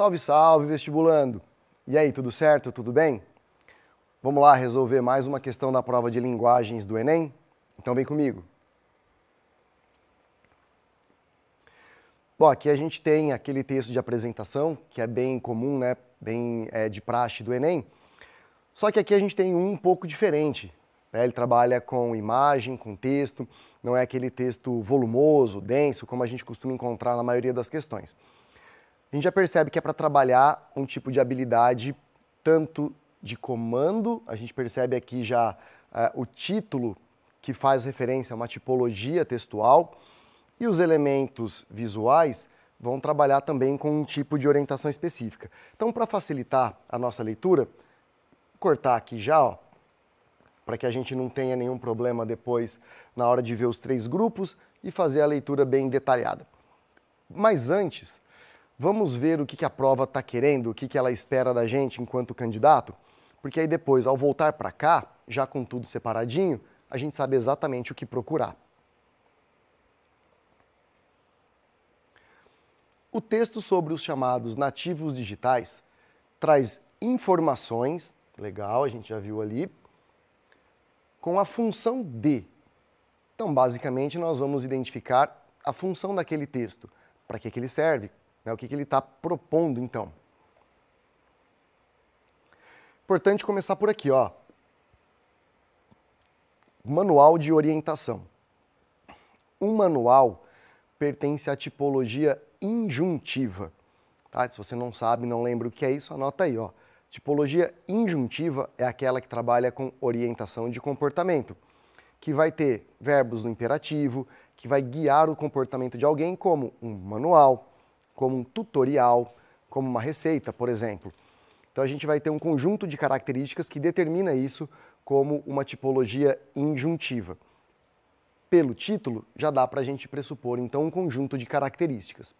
Salve, salve, vestibulando! E aí, tudo certo? Tudo bem? Vamos lá resolver mais uma questão da prova de linguagens do Enem? Então vem comigo. Bom, aqui a gente tem aquele texto de apresentação, que é bem comum, né? bem é, de praxe do Enem. Só que aqui a gente tem um um pouco diferente. Né? Ele trabalha com imagem, com texto, não é aquele texto volumoso, denso, como a gente costuma encontrar na maioria das questões. A gente já percebe que é para trabalhar um tipo de habilidade tanto de comando, a gente percebe aqui já uh, o título que faz referência a uma tipologia textual, e os elementos visuais vão trabalhar também com um tipo de orientação específica. Então, para facilitar a nossa leitura, cortar aqui já, para que a gente não tenha nenhum problema depois na hora de ver os três grupos e fazer a leitura bem detalhada. Mas antes, Vamos ver o que, que a prova está querendo, o que, que ela espera da gente enquanto candidato? Porque aí depois, ao voltar para cá, já com tudo separadinho, a gente sabe exatamente o que procurar. O texto sobre os chamados nativos digitais traz informações, legal, a gente já viu ali, com a função de. Então, basicamente, nós vamos identificar a função daquele texto, para que, que ele serve, né? O que, que ele está propondo, então? Importante começar por aqui, ó. Manual de orientação. Um manual pertence à tipologia injuntiva. Tá? Se você não sabe, não lembra o que é isso, anota aí, ó. Tipologia injuntiva é aquela que trabalha com orientação de comportamento, que vai ter verbos no imperativo, que vai guiar o comportamento de alguém como um manual, como um tutorial, como uma receita, por exemplo. Então a gente vai ter um conjunto de características que determina isso como uma tipologia injuntiva. Pelo título, já dá para a gente pressupor então um conjunto de características.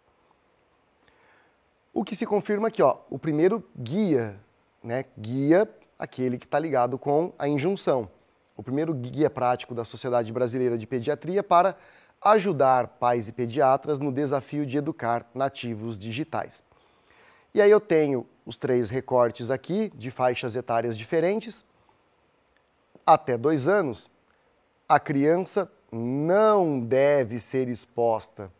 O que se confirma aqui, ó, o primeiro guia, né, guia aquele que está ligado com a injunção. O primeiro guia prático da Sociedade Brasileira de Pediatria para ajudar pais e pediatras no desafio de educar nativos digitais. E aí eu tenho os três recortes aqui de faixas etárias diferentes. Até dois anos, a criança não deve ser exposta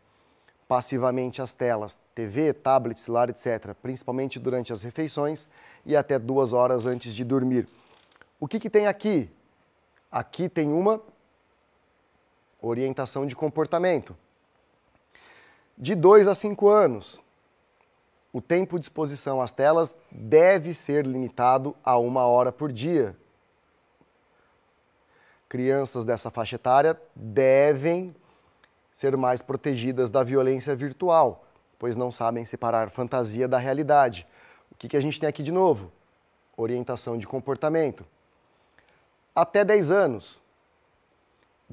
passivamente às telas, TV, tablet, celular, etc., principalmente durante as refeições e até duas horas antes de dormir. O que, que tem aqui? Aqui tem uma orientação de comportamento. De 2 a 5 anos, o tempo de exposição às telas deve ser limitado a uma hora por dia. Crianças dessa faixa etária devem ser mais protegidas da violência virtual, pois não sabem separar fantasia da realidade. O que, que a gente tem aqui de novo? Orientação de comportamento. Até 10 anos,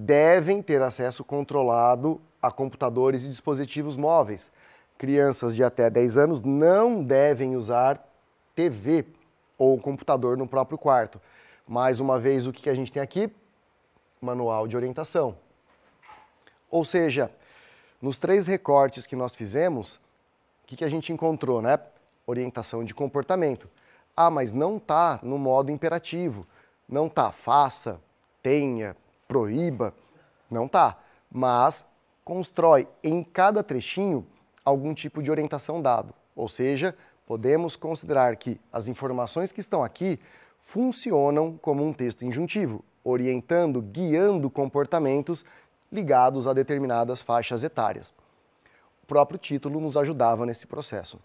devem ter acesso controlado a computadores e dispositivos móveis. Crianças de até 10 anos não devem usar TV ou computador no próprio quarto. Mais uma vez, o que a gente tem aqui? Manual de orientação. Ou seja, nos três recortes que nós fizemos, o que, que a gente encontrou, né? Orientação de comportamento. Ah, mas não tá no modo imperativo. Não tá faça, tenha, proíba, não tá, mas constrói em cada trechinho algum tipo de orientação dado, ou seja, podemos considerar que as informações que estão aqui funcionam como um texto injuntivo, orientando, guiando comportamentos ligados a determinadas faixas etárias. O próprio título nos ajudava nesse processo.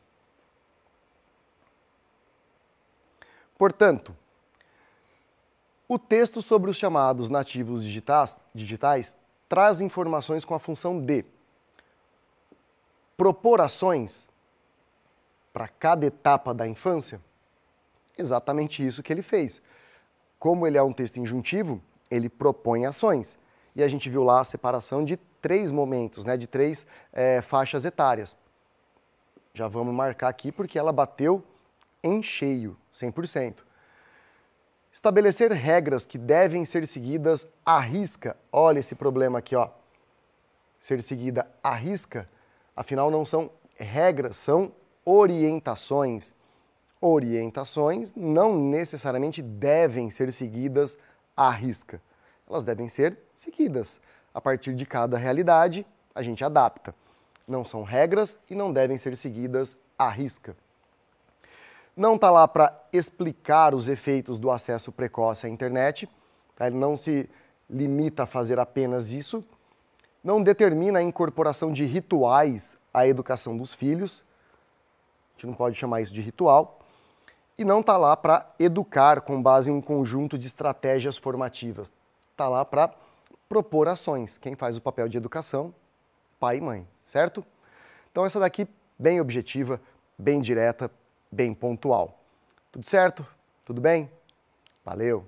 Portanto, o texto sobre os chamados nativos digitais, digitais traz informações com a função de propor ações para cada etapa da infância? Exatamente isso que ele fez. Como ele é um texto injuntivo, ele propõe ações. E a gente viu lá a separação de três momentos, né, de três é, faixas etárias. Já vamos marcar aqui porque ela bateu em cheio, 100%. Estabelecer regras que devem ser seguidas à risca. Olha esse problema aqui, ó. Ser seguida à risca, afinal não são regras, são orientações. Orientações não necessariamente devem ser seguidas à risca. Elas devem ser seguidas. A partir de cada realidade, a gente adapta. Não são regras e não devem ser seguidas à risca não está lá para explicar os efeitos do acesso precoce à internet, tá? ele não se limita a fazer apenas isso, não determina a incorporação de rituais à educação dos filhos, a gente não pode chamar isso de ritual, e não está lá para educar com base em um conjunto de estratégias formativas, está lá para propor ações. Quem faz o papel de educação? Pai e mãe, certo? Então essa daqui bem objetiva, bem direta, bem pontual. Tudo certo? Tudo bem? Valeu!